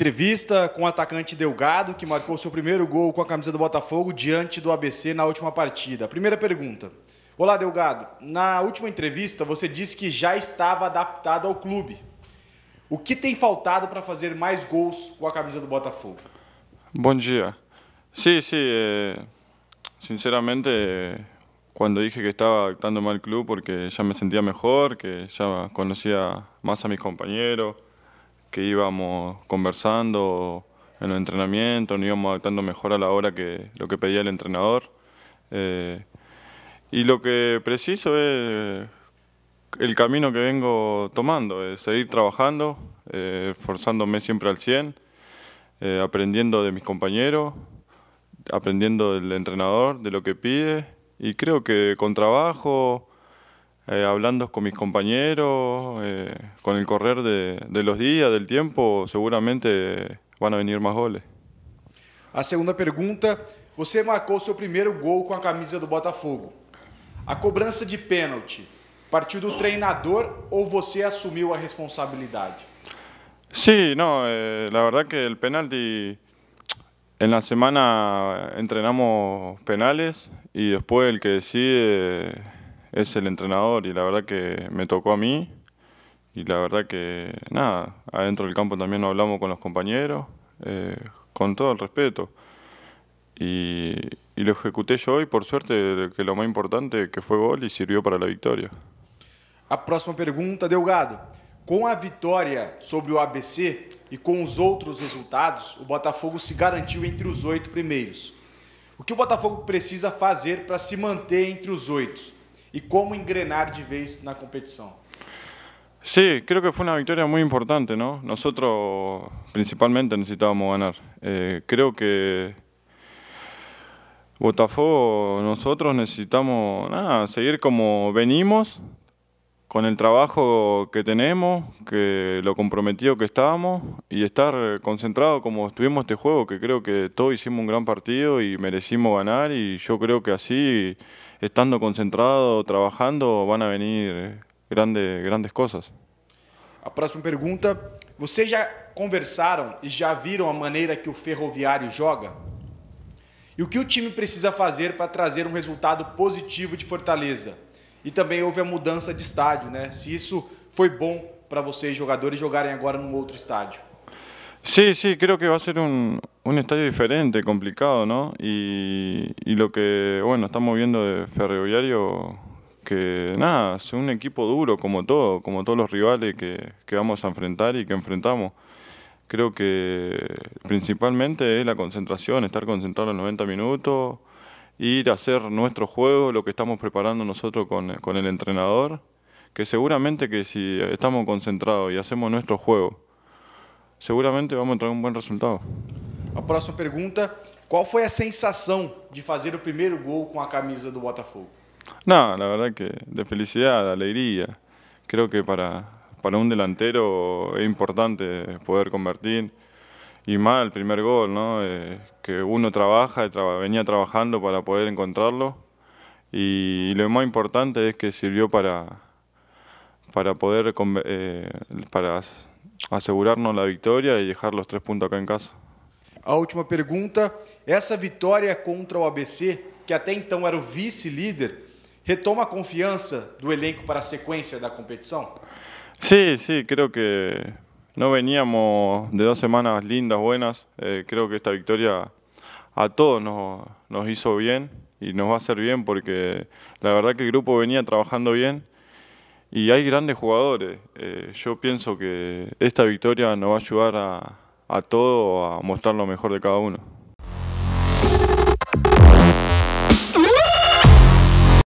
Entrevista com o atacante Delgado, que marcou seu primeiro gol com a camisa do Botafogo diante do ABC na última partida. Primeira pergunta. Olá, Delgado. Na última entrevista, você disse que já estava adaptado ao clube. O que tem faltado para fazer mais gols com a camisa do Botafogo? Bom dia. Sim, sim. Eh, sinceramente, quando dije que estava adaptando mal ao clube, porque já me sentia melhor, que já conhecia mais a mis companheiros. que íbamos conversando en los entrenamientos, nos íbamos adaptando mejor a la hora que lo que pedía el entrenador. Eh, y lo que preciso es el camino que vengo tomando, es seguir trabajando, eh, forzándome siempre al 100, eh, aprendiendo de mis compañeros, aprendiendo del entrenador, de lo que pide. Y creo que con trabajo, eh, hablando con mis compañeros, eh, con el correr de, los días, del tiempo, seguramente van a venir más goles. A segunda pregunta você marcou seu primer gol con a camisa do Botafogo. A cobrança de pênalti partiu do treinador o você asumió la responsabilidad Sí, no, eh, la verdad que el penalti, en la semana entrenamos penales y después el que decide es el entrenador y la verdad que me tocó a mí. Y la verdad que nada, adentro del campo también hablamos con los compañeros, eh, con todo el respeto. Y, lo ejecuté yo hoy, por suerte, que lo más importante que fue gol y sirvió para la victoria. A próxima pregunta Delgado. Com a vitória sobre o ABC e com os outros resultados, o Botafogo se garantiu entre os oito primeiros. O que o Botafogo precisa fazer para se manter entre os oito? y cómo engrenar de vez en la competición? Sí, creo que fue una victoria muy importante, ¿no? Nosotros principalmente necesitábamos ganar. Eh, creo que Botafogo, nosotros necesitamos nada, seguir como venimos, con el trabajo que tenemos, que lo comprometido que estábamos y estar concentrado como estuvimos este juego, que creo que todos hicimos un gran partido y merecimos ganar y yo creo que así estando concentrado, trabajando, van a venir grandes, grandes cosas. A próxima pergunta: vocês já conversaram e já viram a maneira que o Ferroviário joga? E o que o time precisa fazer para trazer um resultado positivo de Fortaleza? E também houve a mudança de estádio, né? Se isso foi bom para vocês jogadores jogarem agora num outro estádio. Sí, sí, creo que va a ser un, estadio diferente, complicado, ¿no? Y, lo que, bueno, estamos viendo de Ferroviario, que nada, es un equipo duro como todo, como todos los rivales que, vamos a enfrentar y que enfrentamos. Creo que principalmente es la concentración, estar concentrado en 90 minutos, ir a hacer nuestro juego, lo que estamos preparando nosotros con el entrenador, que seguramente que si estamos concentrados y hacemos nuestro juego, seguramente vamos a entrar un buen resultado. La próxima pregunta. ¿Cuál fue la sensación de hacer el primer gol con la camisa del Botafogo? No, la verdad que de felicidad, de alegría. Creo que para para un delantero es importante poder convertir. y más el primer gol, ¿no? Eh, que uno trabaja, venía trabajando para poder encontrarlo y, lo más importante es que sirvió para, para poder eh, para asegurarnos la victoria y dejar los tres puntos acá en casa. A última pregunta. ¿Esa victoria contra el ABC, que hasta entonces era el vice-líder, retoma la confianza do elenco para la secuencia de la competición? sí, sí, creo que no veníamos de dos semanas lindas, buenas. Eh, creo que esta victoria a todos nos, nos hizo bien y nos va a hacer bien porque la verdad que el grupo venía trabajando bien. Y hay grandes jugadores. Eh, yo pienso que esta victoria nos va a ayudar a, a todo, a mostrar lo mejor de cada uno.